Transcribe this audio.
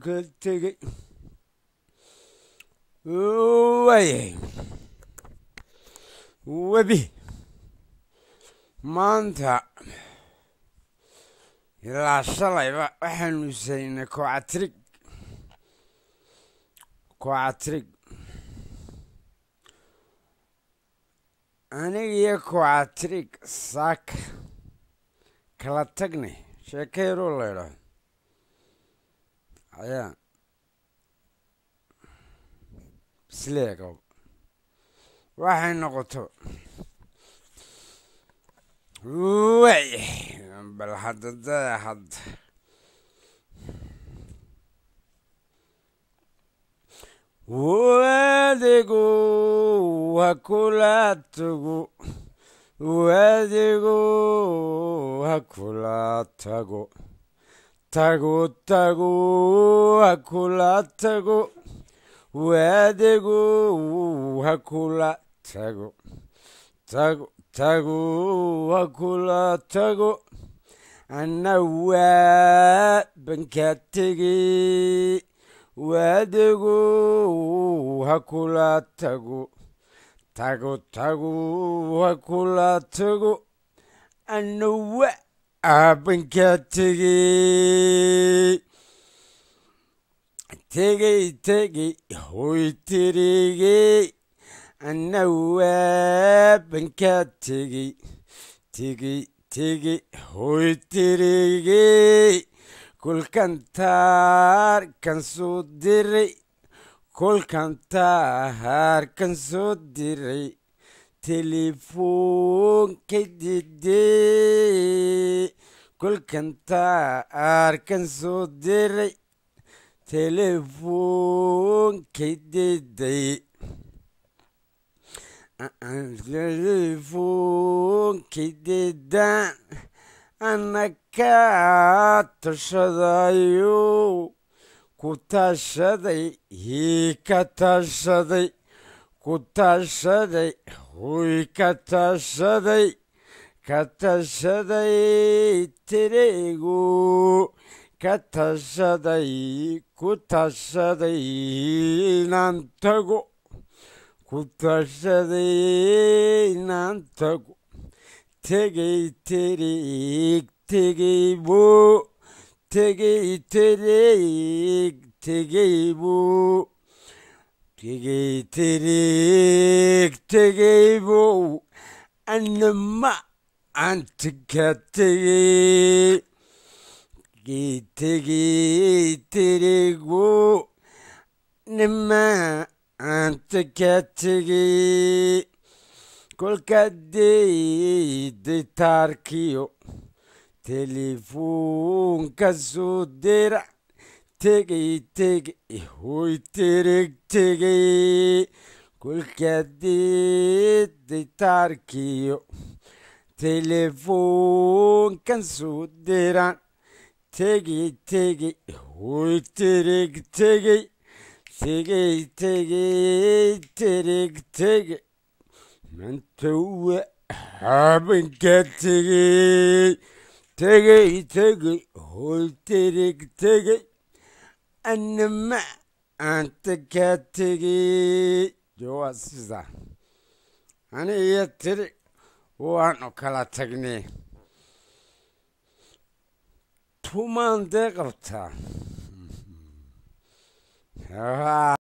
ka tegay waayahay webi maanta ilaa shalayba waxaanu saynay koocatrig koocatrig aniga iyo koocatrig saaka kala tagnay sheekeyaroo la idhaahdo Ayan. sileegow waxay noqoto way bal hadda daya hadda wadigu ha kula tago wadigu ha tago tago tago hakula tago waadego hakula tago tago tago hakula tago ana waa bankaa tege waadego hakula tago tago tago hakula tago ana waa aabankaa tegey tegey tegey hoy tirigey anawaabankaa tegey tegey tegey hoy tirigey kolkan taar kan soo diray kolkan taar kan soo diray telefoon ka kolkantaa arkan soo diray teleefoonkay deday teleefoonkay deedaan ana tashadayo ku taashaday hii ka tashaday ku tashaday huy ka tashaday ka tashaday tirigu ka tashaday ku tashaday naan tago ku tashaday naan tago tegey tirig tegey buu tegey tirig tegey buu antika tegey geetegey terego nima antika tegey kolka deyday taarkiyo telefoonka soo dera tegey tegey hoy tereg tegey telefoonkan soo dira tegey tegey hoy tereg tegey tegey tegey tereg tegey manta wa habanka tegey tegey tegey hoy tereg tegey anama anta ka tegey jawaab sidaa ani iyo tirig waanu kala tagnay tumaan dee qabtaa ah.